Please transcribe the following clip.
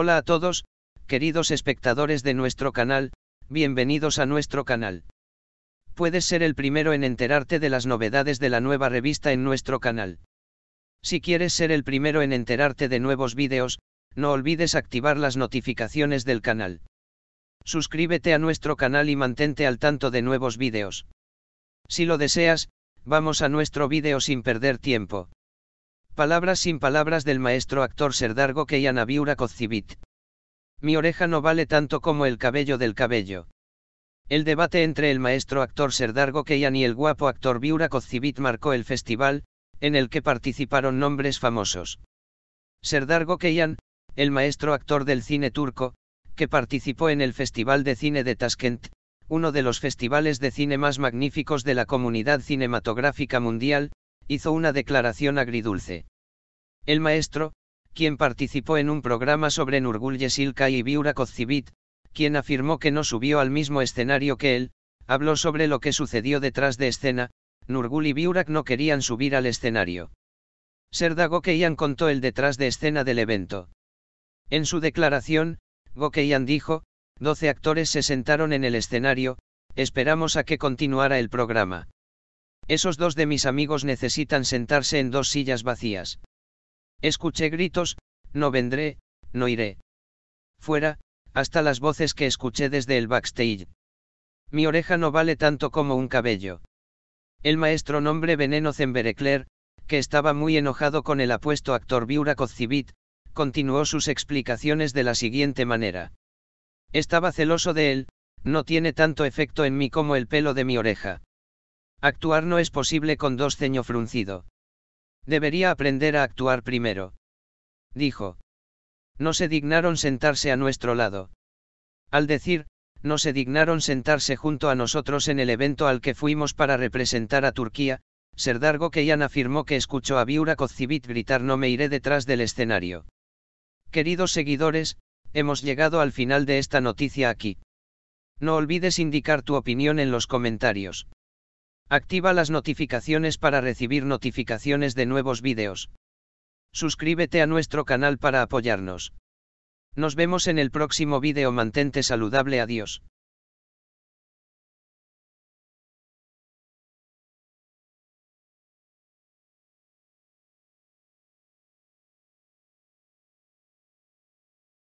Hola a todos, queridos espectadores de nuestro canal, bienvenidos a nuestro canal. Puedes ser el primero en enterarte de las novedades de la nueva revista en nuestro canal. Si quieres ser el primero en enterarte de nuevos vídeos, no olvides activar las notificaciones del canal. Suscríbete a nuestro canal y mantente al tanto de nuevos vídeos. Si lo deseas, vamos a nuestro vídeo sin perder tiempo. Palabras sin palabras del maestro actor Serdar Keyan Biura Kozcivit. Mi oreja no vale tanto como el cabello del cabello. El debate entre el maestro actor Serdargo Keyan y el guapo actor Biura Kozcivit marcó el festival, en el que participaron nombres famosos. Serdargo Keyan, el maestro actor del cine turco, que participó en el Festival de Cine de Tashkent, uno de los festivales de cine más magníficos de la comunidad cinematográfica mundial, hizo una declaración agridulce. El maestro, quien participó en un programa sobre Nurgul Yesilka y Biurak Kozcivit, quien afirmó que no subió al mismo escenario que él, habló sobre lo que sucedió detrás de escena, Nurgul y Biurak no querían subir al escenario. Serda Gokeyan contó el detrás de escena del evento. En su declaración, Gokeyan dijo, 12 actores se sentaron en el escenario, esperamos a que continuara el programa. Esos dos de mis amigos necesitan sentarse en dos sillas vacías. Escuché gritos, no vendré, no iré. Fuera, hasta las voces que escuché desde el backstage. Mi oreja no vale tanto como un cabello. El maestro nombre Veneno Zemberecler, que estaba muy enojado con el apuesto actor Viura Kozcivit, continuó sus explicaciones de la siguiente manera. Estaba celoso de él, no tiene tanto efecto en mí como el pelo de mi oreja. Actuar no es posible con dos ceño fruncido. Debería aprender a actuar primero. Dijo. No se dignaron sentarse a nuestro lado. Al decir, no se dignaron sentarse junto a nosotros en el evento al que fuimos para representar a Turquía, Serdar Gokeyan afirmó que escuchó a Viura Kozcivit gritar no me iré detrás del escenario. Queridos seguidores, hemos llegado al final de esta noticia aquí. No olvides indicar tu opinión en los comentarios. Activa las notificaciones para recibir notificaciones de nuevos vídeos. Suscríbete a nuestro canal para apoyarnos. Nos vemos en el próximo vídeo. Mantente saludable. Adiós.